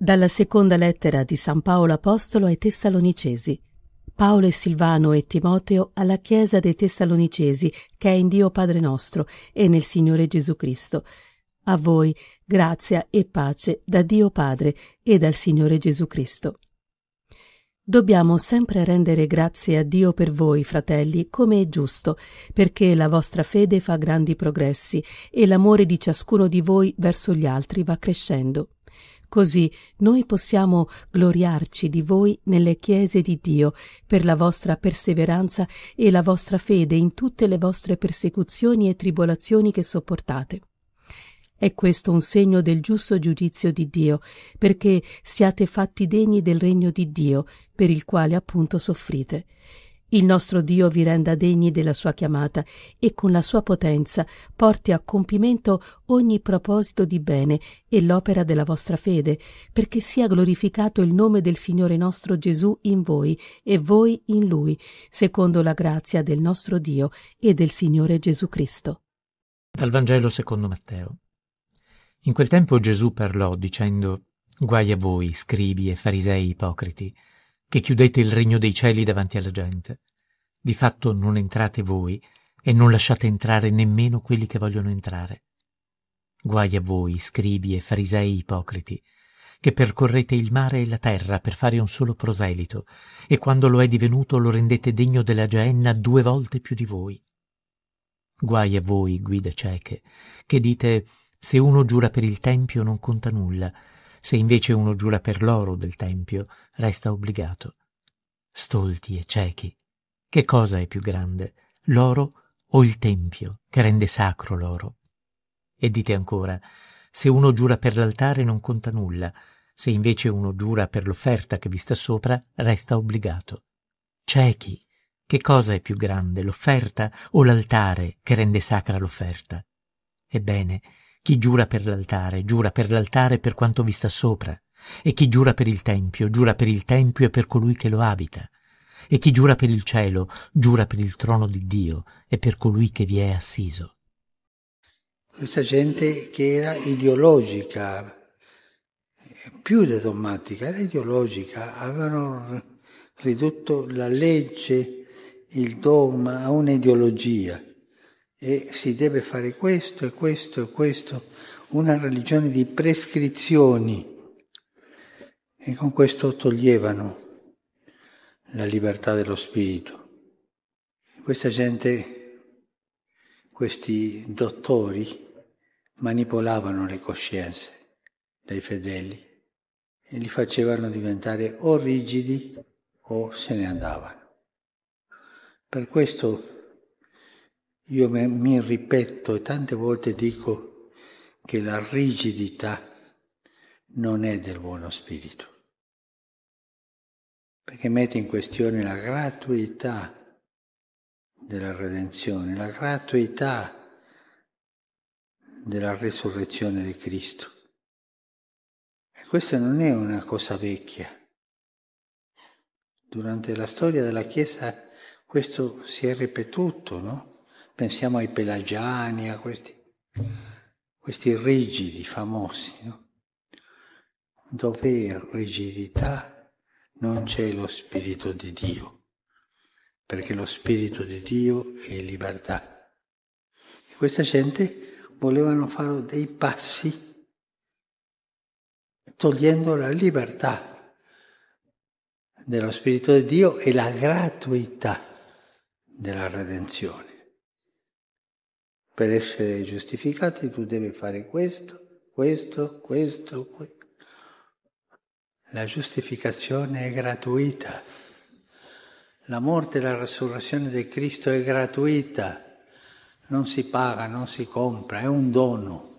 Dalla seconda lettera di San Paolo Apostolo ai Tessalonicesi. Paolo e Silvano e Timoteo alla Chiesa dei Tessalonicesi, che è in Dio Padre nostro e nel Signore Gesù Cristo. A voi grazia e pace da Dio Padre e dal Signore Gesù Cristo. Dobbiamo sempre rendere grazie a Dio per voi, fratelli, come è giusto, perché la vostra fede fa grandi progressi e l'amore di ciascuno di voi verso gli altri va crescendo. Così noi possiamo gloriarci di voi nelle chiese di Dio per la vostra perseveranza e la vostra fede in tutte le vostre persecuzioni e tribolazioni che sopportate. È questo un segno del giusto giudizio di Dio, perché siate fatti degni del regno di Dio, per il quale appunto soffrite. Il nostro Dio vi renda degni della sua chiamata e con la sua potenza porti a compimento ogni proposito di bene e l'opera della vostra fede, perché sia glorificato il nome del Signore nostro Gesù in voi e voi in lui, secondo la grazia del nostro Dio e del Signore Gesù Cristo. Dal Vangelo secondo Matteo. In quel tempo Gesù parlò dicendo Guai a voi, scribi e farisei ipocriti, che chiudete il regno dei cieli davanti alla gente. Di fatto non entrate voi e non lasciate entrare nemmeno quelli che vogliono entrare. Guai a voi, scribi e farisei ipocriti, che percorrete il mare e la terra per fare un solo proselito, e quando lo è divenuto lo rendete degno della geenna due volte più di voi. Guai a voi, guide cieche, che dite se uno giura per il tempio non conta nulla, se invece uno giura per l'oro del tempio, resta obbligato. Stolti e ciechi, che cosa è più grande, l'oro o il tempio che rende sacro l'oro? E dite ancora, se uno giura per l'altare non conta nulla, se invece uno giura per l'offerta che vi sta sopra, resta obbligato. Ciechi, che cosa è più grande, l'offerta o l'altare che rende sacra l'offerta? Ebbene, chi giura per l'altare, giura per l'altare per quanto vi sta sopra, e chi giura per il Tempio, giura per il Tempio e per colui che lo abita, e chi giura per il cielo, giura per il trono di Dio e per colui che vi è assiso. Questa gente che era ideologica, più che dogmatica, era ideologica, avevano ridotto la legge, il dogma a un'ideologia e si deve fare questo e questo e questo, una religione di prescrizioni e con questo toglievano la libertà dello spirito. Questa gente, questi dottori, manipolavano le coscienze dei fedeli e li facevano diventare o rigidi o se ne andavano. Per questo io mi ripeto e tante volte dico che la rigidità non è del buono spirito, perché mette in questione la gratuità della redenzione, la gratuità della risurrezione di Cristo. E questa non è una cosa vecchia. Durante la storia della Chiesa questo si è ripetuto, no? pensiamo ai pelagiani, a questi, questi rigidi famosi, no? dove rigidità non c'è lo spirito di Dio, perché lo spirito di Dio è libertà. E questa gente volevano fare dei passi togliendo la libertà dello Spirito di Dio e la gratuità della redenzione per essere giustificati tu devi fare questo, questo, questo, questo. La giustificazione è gratuita. La morte e la resurrezione di Cristo è gratuita. Non si paga, non si compra, è un dono.